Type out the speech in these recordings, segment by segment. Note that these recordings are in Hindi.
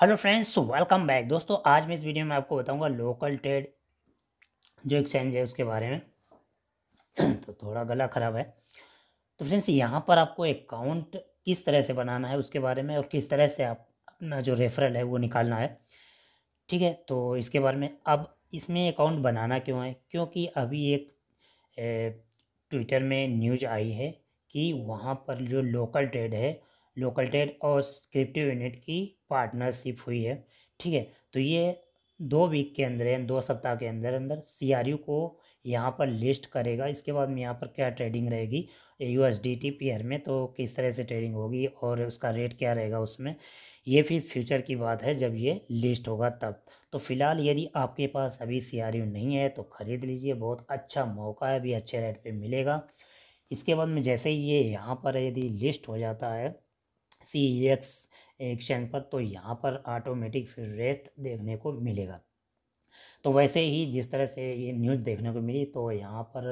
हेलो फ्रेंड्स वेलकम बैक दोस्तों आज मैं इस वीडियो में आपको बताऊंगा लोकल ट्रेड जो एक्सचेंज है उसके बारे में तो थोड़ा गला ख़राब है तो फ्रेंड्स यहाँ पर आपको अकाउंट किस तरह से बनाना है उसके बारे में और किस तरह से आप अपना जो रेफरल है वो निकालना है ठीक है तो इसके बारे में अब इसमें अकाउंट बनाना क्यों है क्योंकि अभी एक ट्विटर में न्यूज आई है कि वहाँ पर जो लोकल ट्रेड है लोकल ट्रेड और क्रिप्टिव यूनिट की पार्टनरशिप हुई है ठीक है तो ये दो वीक के अंदर यानी दो सप्ताह के अंदर अंदर सी को यहाँ पर लिस्ट करेगा इसके बाद में यहाँ पर क्या ट्रेडिंग रहेगी U S D T R में तो किस तरह से ट्रेडिंग होगी और उसका रेट क्या रहेगा उसमें ये फिर फ्यूचर की बात है जब ये लिस्ट होगा तब तो फिलहाल यदि आपके पास अभी सी नहीं है तो ख़रीद लीजिए बहुत अच्छा मौका है अभी अच्छे रेट पर मिलेगा इसके बाद में जैसे ही ये यहाँ पर यदि लिस्ट हो जाता है सी एक्स एक्शन पर तो यहाँ पर ऑटोमेटिक फिर रेट देखने को मिलेगा तो वैसे ही जिस तरह से ये न्यूज़ देखने को मिली तो यहाँ पर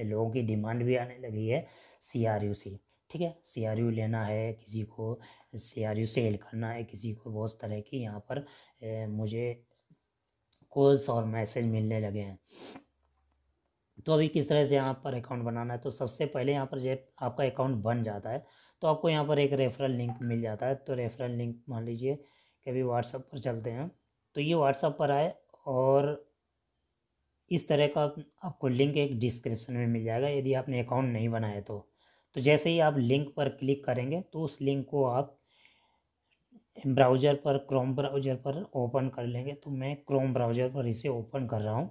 लोगों की डिमांड भी आने लगी है सी आर यू से ठीक है सी आर यू लेना है किसी को सी आर यू सेल करना है किसी को बहुत तरह की यहाँ पर ए, मुझे कॉल्स और मैसेज मिलने लगे हैं तो अभी किस तरह से यहाँ पर अकाउंट बनाना है तो सबसे पहले यहाँ पर जब आपका अकाउंट बन जाता है तो आपको यहाँ पर एक रेफरल लिंक मिल जाता है तो रेफरल लिंक मान लीजिए कभी व्हाट्सअप पर चलते हैं तो ये व्हाट्सअप पर आए और इस तरह का आपको लिंक एक डिस्क्रिप्शन में मिल जाएगा यदि आपने अकाउंट नहीं बनाया तो तो जैसे ही आप लिंक पर क्लिक करेंगे तो उस लिंक को आप ब्राउज़र पर क्रोम ब्राउज़र पर ओपन कर लेंगे तो मैं क्रोम ब्राउज़र पर इसे ओपन कर रहा हूँ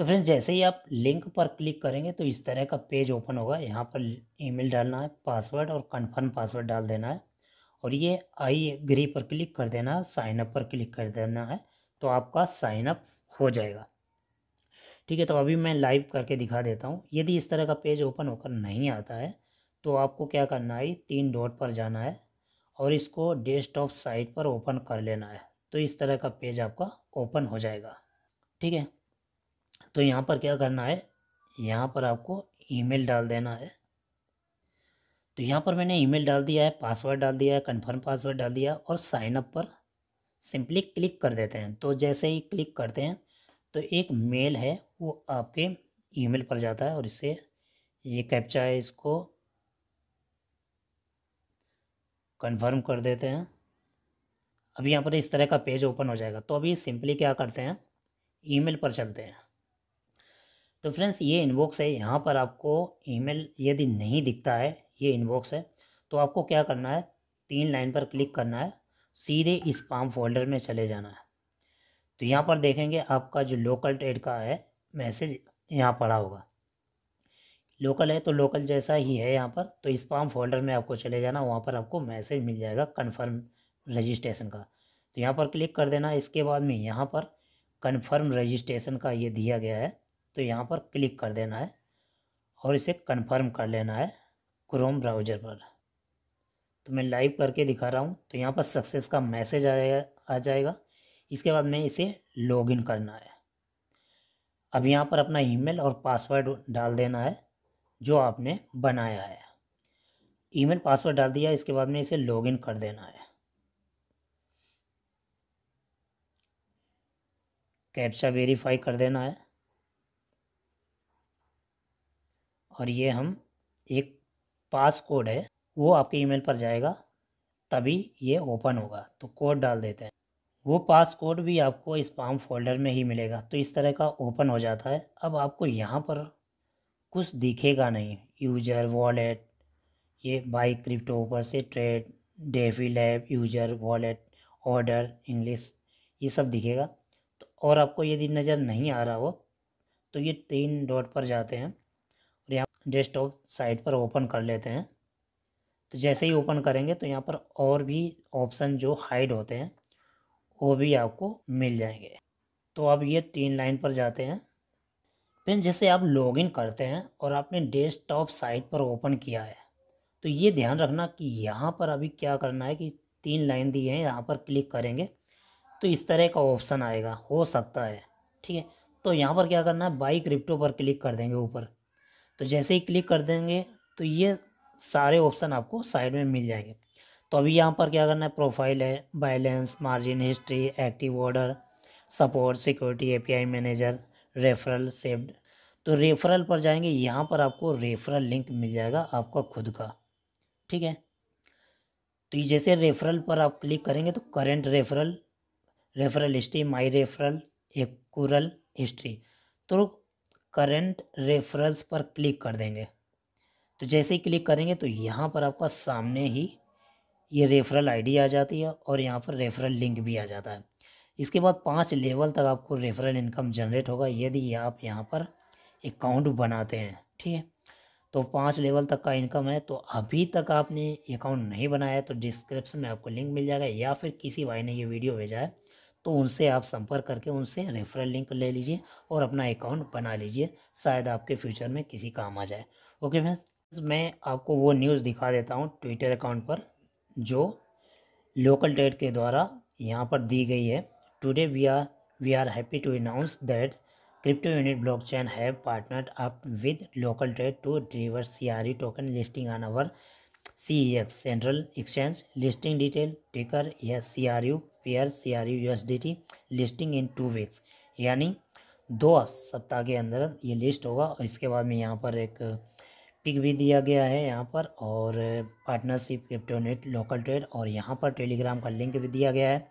तो फ्रेंड्स जैसे ही आप लिंक पर क्लिक करेंगे तो इस तरह का पेज ओपन होगा यहाँ पर ईमेल डालना है पासवर्ड और कन्फर्म पासवर्ड डाल देना है और ये आई एग्री पर क्लिक कर देना है साइन अप पर क्लिक कर देना है तो आपका साइन अप हो जाएगा ठीक है तो अभी मैं लाइव करके दिखा देता हूँ यदि इस तरह का पेज ओपन होकर नहीं आता है तो आपको क्या करना है तीन डॉट पर जाना है और इसको डेस्कटॉप साइट पर ओपन कर लेना है तो इस तरह का पेज आपका ओपन हो जाएगा ठीक है तो यहाँ पर क्या करना है यहाँ पर आपको ईमेल डाल देना है तो यहाँ पर मैंने ईमेल डाल दिया है पासवर्ड डाल दिया है कन्फर्म पासवर्ड डाल दिया और साइनअप पर सिंपली क्लिक कर देते हैं तो जैसे ही क्लिक करते हैं तो एक मेल है वो आपके ईमेल पर जाता है और इससे ये कैप्चा है इसको कन्फर्म कर देते हैं अब यहाँ पर इस तरह का पेज ओपन हो जाएगा तो अभी सिंपली क्या करते हैं ईमेल पर चलते हैं तो फ्रेंड्स ये इनबॉक्स है यहाँ पर आपको ईमेल यदि नहीं दिखता है ये इनबॉक्स है तो आपको क्या करना है तीन लाइन पर क्लिक करना है सीधे इस पाम फोल्डर में चले जाना है तो यहाँ पर देखेंगे आपका जो लोकल ट्रेड का है मैसेज यहाँ पड़ा होगा लोकल है तो लोकल जैसा ही है यहाँ पर तो इस पाम फोल्डर में आपको चले जाना वहाँ पर आपको मैसेज मिल जाएगा कन्फर्म रजिस्ट्रेशन का तो यहाँ पर क्लिक कर देना इसके बाद में यहाँ पर कन्फर्म रजिस्ट्रेशन का ये दिया गया है तो यहाँ पर क्लिक कर देना है और इसे कंफर्म कर लेना है क्रोम ब्राउज़र पर तो मैं लाइव करके दिखा रहा हूँ तो यहाँ पर सक्सेस का मैसेज आ जाएगा इसके बाद में इसे लॉगिन करना है अब यहाँ पर अपना ईमेल और पासवर्ड डाल देना है जो आपने बनाया है ईमेल पासवर्ड डाल दिया इसके बाद में इसे लॉगिन कर देना है कैप्चा वेरीफाई कर देना है और ये हम एक पास कोड है वो आपके ईमेल पर जाएगा तभी ये ओपन होगा तो कोड डाल देते हैं वो पास कोड भी आपको इस पाम फोल्डर में ही मिलेगा तो इस तरह का ओपन हो जाता है अब आपको यहाँ पर कुछ दिखेगा नहीं यूजर वॉलेट ये बाई क्रिप्टो ऊपर से trade DeFi lab user wallet order English ये सब दिखेगा तो और आपको यदि नज़र नहीं आ रहा हो तो ये तीन डॉट पर जाते हैं डेस्कटॉप साइट पर ओपन कर लेते हैं तो जैसे ही ओपन करेंगे तो यहाँ पर और भी ऑप्शन जो हाइड होते हैं वो भी आपको मिल जाएंगे तो अब ये तीन लाइन पर जाते हैं फिर जैसे आप लॉगिन करते हैं और आपने डेस्कटॉप साइट पर ओपन किया है तो ये ध्यान रखना कि यहाँ पर अभी क्या करना है कि तीन लाइन दिए हैं यहाँ पर क्लिक करेंगे तो इस तरह का ऑप्शन आएगा हो सकता है ठीक है तो यहाँ पर क्या करना है बाई क्रिप्टो पर क्लिक कर देंगे ऊपर तो जैसे ही क्लिक कर देंगे तो ये सारे ऑप्शन आपको साइड में मिल जाएंगे तो अभी यहाँ पर क्या करना है प्रोफाइल है balance margin history active order support security API manager referral saved तो रेफरल पर जाएंगे यहाँ पर आपको रेफरल लिंक मिल जाएगा आपका खुद का ठीक है तो जैसे रेफरल पर आप क्लिक करेंगे तो current referral referral history my referral एक हिस्ट्री तो करंट रेफरेंस पर क्लिक कर देंगे तो जैसे ही क्लिक करेंगे तो यहाँ पर आपका सामने ही ये रेफरल आईडी आ जाती है और यहाँ पर रेफरल लिंक भी आ जाता है इसके बाद पाँच लेवल तक आपको रेफरल इनकम जनरेट होगा यदि आप यहाँ पर अकाउंट बनाते हैं ठीक है तो पाँच लेवल तक का इनकम है तो अभी तक आपने अकाउंट नहीं बनाया तो डिस्क्रिप्शन में आपको लिंक मिल जाएगा या फिर किसी भाई ने ये वीडियो भेजा है तो उनसे आप संपर्क करके उनसे रेफरल लिंक ले लीजिए और अपना अकाउंट बना लीजिए शायद आपके फ्यूचर में किसी काम आ जाए ओके फ्रेंड्स मैं आपको वो न्यूज़ दिखा देता हूँ ट्विटर अकाउंट पर जो लोकल ट्रेड के द्वारा यहाँ पर दी गई है today we are we are happy to announce that crypto unit blockchain have partner up with local trade to deliver CRE token listing on our C X central exchange listing detail ticker या C R U pair C R U S D T listing in two weeks यानी दो सप्ताह के अंदर ये लिस्ट होगा और इसके बाद में यहाँ पर एक पिक भी दिया गया है यहाँ पर और पार्टनरशिप क्रिप्टोनेट लोकल ट्रेड और यहाँ पर टेलीग्राम का लिंक भी दिया गया है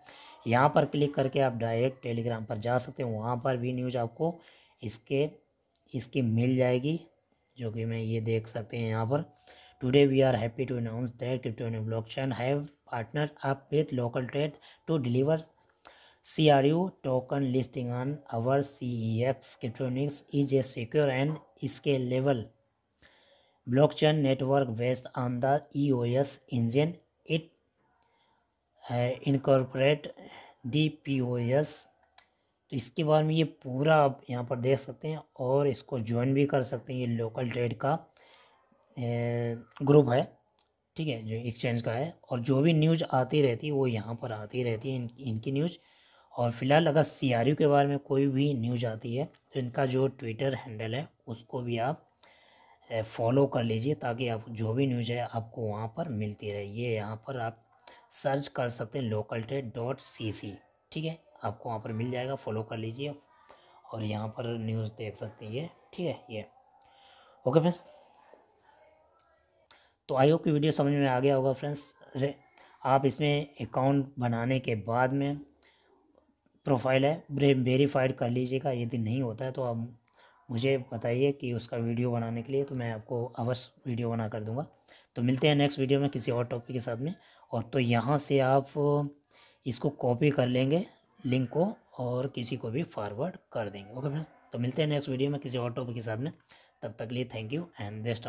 यहाँ पर क्लिक करके आप डायरेक्ट टेलीग्राम पर जा सकते हैं वहाँ पर भी न्यूज़ आपको इसके इसकी मिल जाएगी जो कि मैं ये देख सकते हैं यहाँ पर Today we are happy to announce that Crypto and Blockchain have partnered up with Local Trade to deliver CRU token listing on our CEX Cryptonics is a secure and scalable blockchain network based on the EOS engine. It uh, incorporate D P O S तो इसके बारे में ये पूरा आप यहाँ पर देख सकते हैं और इसको ज्वाइन भी कर सकते हैं ये लोकल ट्रेड का ग्रुप है ठीक है जो एक्सचेंज का है और जो भी न्यूज आती रहती है वो यहाँ पर आती रहती है इन, इनकी न्यूज और फिलहाल अगर सी के बारे में कोई भी न्यूज आती है तो इनका जो ट्विटर हैंडल है उसको भी आप फॉलो कर लीजिए ताकि आप जो भी न्यूज है आपको वहाँ पर मिलती रहे ये यहाँ पर आप सर्च कर सकते हैं लोकल टे डॉट सी सी ठीक है आपको वहाँ पर मिल जाएगा फॉलो कर लीजिए और यहाँ पर न्यूज़ देख सकते हैं ये ठीक है ये ओके फ्रेंड्स तो आई होप की वीडियो समझ में आ गया होगा फ्रेंड्स आप इसमें अकाउंट बनाने के बाद में प्रोफाइल है वेरीफाइड कर लीजिएगा यदि नहीं होता है तो आप मुझे बताइए कि उसका वीडियो बनाने के लिए तो मैं आपको अवश्य वीडियो बना कर दूंगा तो मिलते हैं नेक्स्ट वीडियो में किसी और टॉपिक के साथ में और तो यहाँ से आप इसको कॉपी कर लेंगे लिंक को और किसी को भी फॉरवर्ड कर देंगे ओके फ्रेंड्स तो मिलते हैं नेक्स्ट वीडियो में किसी और टॉपिक के साथ में तब तक लिए thank you and best of